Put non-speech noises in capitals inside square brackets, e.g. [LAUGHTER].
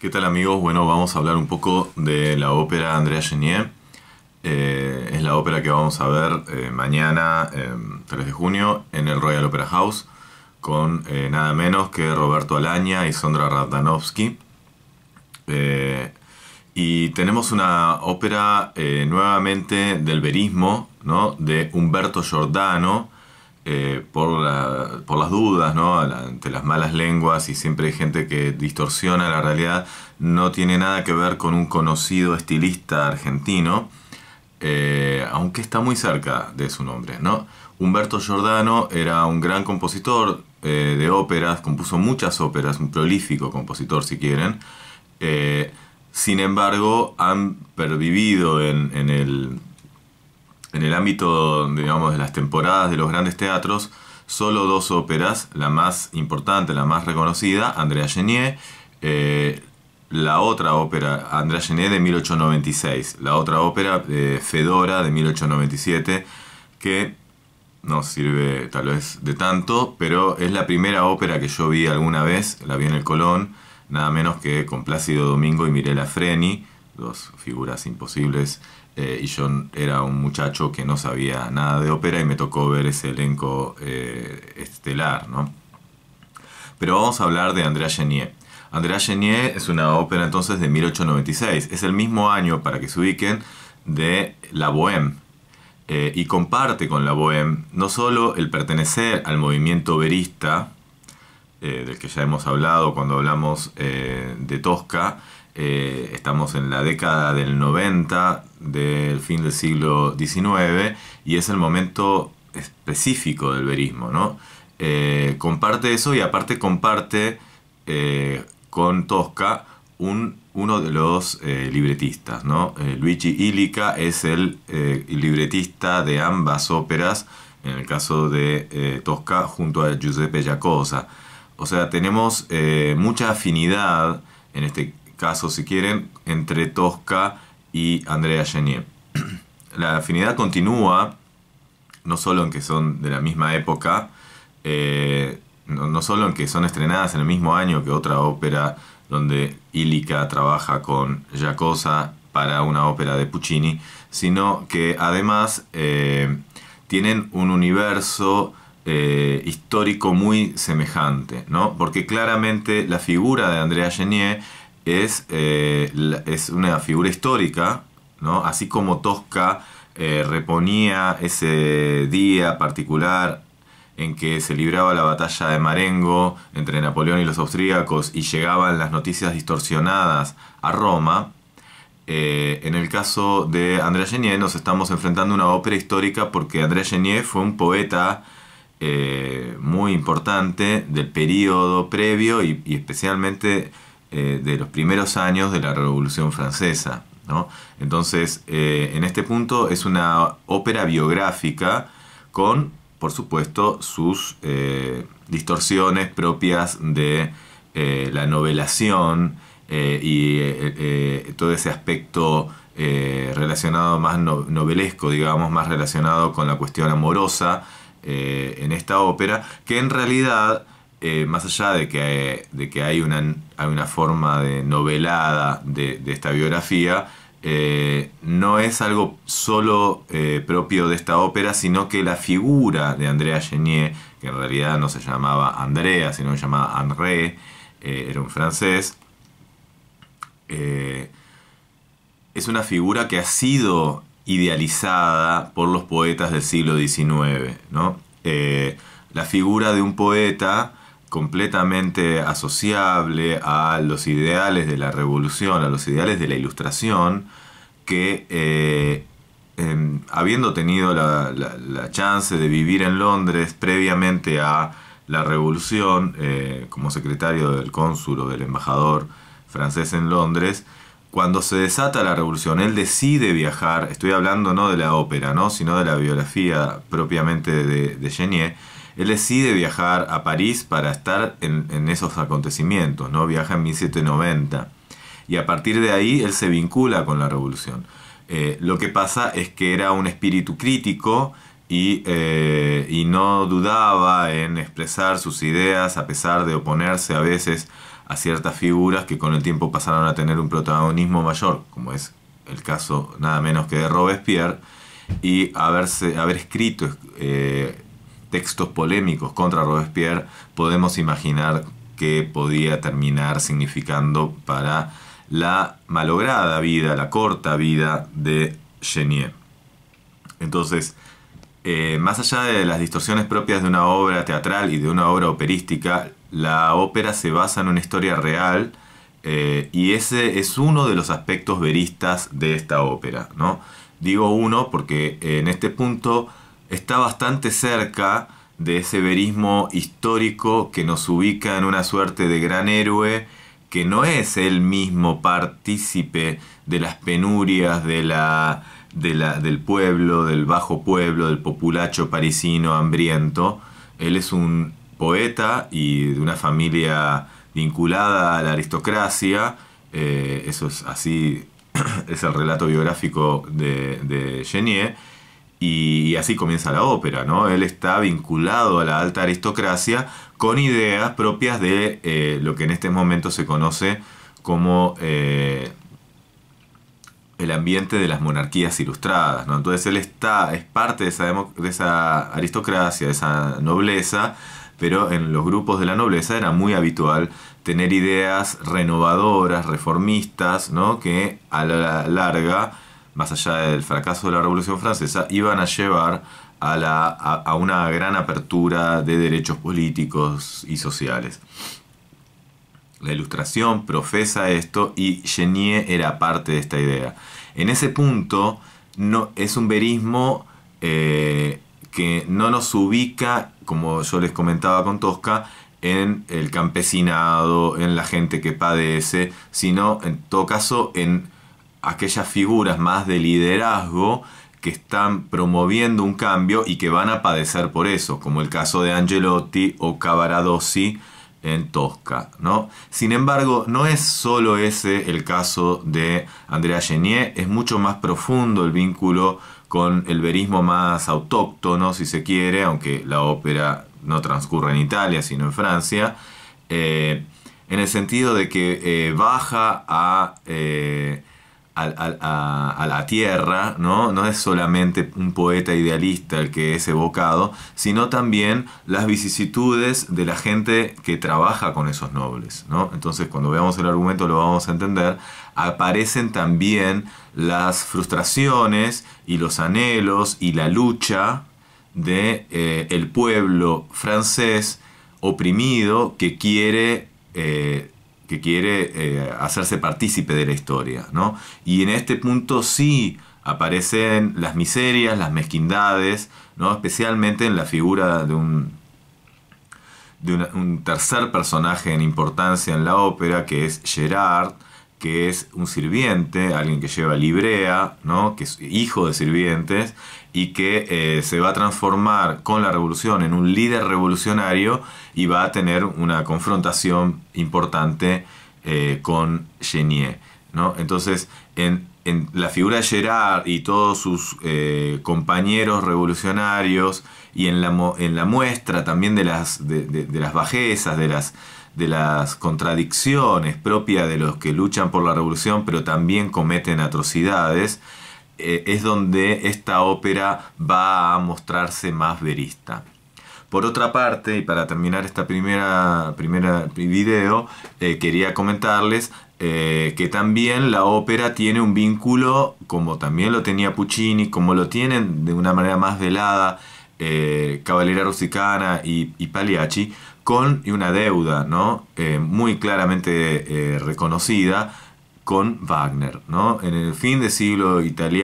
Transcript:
¿Qué tal amigos? Bueno, vamos a hablar un poco de la ópera Andrea Genier. Eh, es la ópera que vamos a ver eh, mañana, 3 em, de junio, en el Royal Opera House, con eh, nada menos que Roberto Alaña y Sondra Raddanovsky. y tenemos una ópera nuevamente del verismo, ¿no? de Humberto Giordano, eh, por, las dudas, ¿no? ante las malas lenguas y siempre hay gente que distorsiona la realidad, no tiene nada que ver con un conocido estilista argentino, eh, aunque está muy cerca de su nombre. ¿no? Humberto Giordano era un gran compositor eh, de óperas, compuso muchas óperas, un prolífico compositor si quieren. sin embargo, han pervivido en el en el ámbito, de las temporadas de los grandes teatros, solo dos óperas, la más importante, la más reconocida, Andrea Genier, eh, la otra ópera, Andrea Genier de 1896, la otra ópera, eh, Fedora de 1897, que no sirve tal vez de tanto, pero es la primera ópera que yo vi alguna vez, la vi en el Colón, nada menos que con Plácido Domingo y Mirela Freni, dos figuras imposibles eh, y yo era un muchacho que no sabía nada de ópera y me tocó ver ese elenco eh, estelar, ¿no? Pero vamos a hablar de Andrea Chenier. Andrea Chenier es una ópera entonces de 1896, es el mismo año, para que se ubiquen, de La Bohème. Eh, y comparte con La Bohème no solo el pertenecer al movimiento verista, del que ya hemos hablado cuando hablamos de Tosca, estamos en la década del 90, del fin del siglo XIX y es el momento específico del verismo, ¿no? Eh, comparte eso y aparte comparte eh, con Tosca uno de los eh, libretistas, ¿no? Luigi Illica es el libretista de ambas óperas, en el caso de Tosca, junto a Giuseppe Giacosa. O sea, tenemos mucha afinidad, en este caso si quieren, entre Tosca y Andrea Genier. [CLEARS THROAT] La afinidad continúa, no solo en que son de la misma época, eh, no, solo en que son estrenadas en el mismo año que otra ópera donde Illica trabaja con Giacosa para una ópera de Puccini, sino que además eh, tienen un universo eh, histórico muy semejante, ¿no? Porque claramente la figura de Andrea Genier es, eh, es una figura histórica, ¿no? Así como Tosca eh, reponía ese día particular en que se libraba la batalla de Marengo entre Napoleón y los austríacos y llegaban las noticias distorsionadas a Roma, eh, en el caso de André Genier nos estamos enfrentando a una ópera histórica porque André Genier fue un poeta muy importante del periodo previo y, y especialmente eh, de los primeros años de la Revolución Francesa. Entonces, eh, en este punto es una ópera biográfica con, por supuesto, sus eh, distorsiones propias de la novelación y todo ese aspecto relacionado más novelesco, digamos, más relacionado con la cuestión amorosa en esta ópera, que en realidad, más allá de que, de que hay una hay una forma de novelada de, esta biografía, eh, no es algo solo eh, propio de esta ópera, sino que la figura de Andrea Genier, que en realidad no se llamaba Andrea, sino que se llamaba André, eh, era un francés, es una figura que ha sido idealizada por los poetas del siglo XIX. la figura de un poeta completamente asociable a los ideales de la revolución, a los ideales de la ilustración, que eh, em, habiendo tenido la, chance de vivir en Londres previamente a la revolución, eh, como secretario del cónsul o del embajador francés en Londres, cuando se desata la revolución, él decide viajar, estoy hablando no de la ópera, sino de la biografía propiamente de, de Genier, él decide viajar a París para estar en, esos acontecimientos, ¿no? viaja en 1790 y a partir de ahí él se vincula con la revolución. Eh, lo que pasa es que era un espíritu crítico, y, eh, y no dudaba en expresar sus ideas a pesar de oponerse a veces a ciertas figuras que con el tiempo pasaron a tener un protagonismo mayor, como es el caso nada menos que de Robespierre, y haberse, haber escrito eh, textos polémicos contra Robespierre, podemos imaginar que podía terminar significando para la malograda vida, la corta vida de Genier. Entonces, eh, más allá de las distorsiones propias de una obra teatral y de una obra operística, la ópera se basa en una historia real eh, y ese es uno de los aspectos veristas de esta ópera. ¿no? Digo uno porque eh, en este punto está bastante cerca de ese verismo histórico que nos ubica en una suerte de gran héroe que no es él mismo partícipe de las penurias del pueblo, del bajo pueblo, del populacho parisino hambriento. Él es un poeta y de una familia vinculada a la aristocracia. Eh, eso es así, [CLEARS THROAT] es el relato biográfico de, de Genier y, así comienza la ópera, ¿no? Él está vinculado a la alta aristocracia con ideas propias de eh, lo que en este momento se conoce como eh, el ambiente de las monarquías ilustradas, ¿no? Entonces él está, es parte de esa, de esa aristocracia, de esa nobleza, pero en los grupos de la nobleza era muy habitual tener ideas renovadoras, reformistas, ¿no? Que a la larga más allá del fracaso de la Revolución Francesa, iban a llevar a, la, a, una gran apertura de derechos políticos y sociales. La ilustración profesa esto y Genier era parte de esta idea. En ese punto no, es un verismo eh, que no nos ubica, como yo les comentaba con Tosca, en el campesinado, en la gente que padece, sino en todo caso en aquellas figuras más de liderazgo que están promoviendo un cambio y que van a padecer por eso, como el caso de Angelotti o Cavaradossi en Tosca. ¿no? Sin embargo, no es solo ese el caso de Andrea Genier, es mucho más profundo el vínculo con el verismo más autóctono, si se quiere, aunque la ópera no transcurre en Italia, sino en Francia, eh, en el sentido de que eh, baja a... Eh, a, la tierra, ¿no? No es solamente un poeta idealista el que es evocado, sino también las vicisitudes de la gente que trabaja con esos nobles, ¿no? Entonces, cuando veamos el argumento lo vamos a entender, aparecen también las frustraciones y los anhelos y la lucha de eh, el pueblo francés oprimido que quiere eh, que quiere eh, hacerse partícipe de la historia, Y en este punto sí aparecen las miserias, las mezquindades, ¿no? especialmente en la figura de un, de un tercer personaje en importancia en la ópera, que es Gerard, que es un sirviente, alguien que lleva librea, ¿no? que es hijo de sirvientes, y que eh, se va a transformar con la revolución en un líder revolucionario y va a tener una confrontación importante eh, con Genier. ¿no? Entonces, en, la figura de Gerard y todos sus eh, compañeros revolucionarios, y en la, en la muestra también de las, de las bajezas, de las de las contradicciones propias de los que luchan por la revolución pero también cometen atrocidades, eh, es donde esta ópera va a mostrarse más verista. Por otra parte, y para terminar este primera, primera video, eh, quería comentarles eh, que también la ópera tiene un vínculo, como también lo tenía Puccini, como lo tienen de una manera más velada, eh, russicana y, paliachi con una deuda ¿no? Eh, muy claramente eh, reconocida con Wagner. ¿no? En el fin de siglo italiano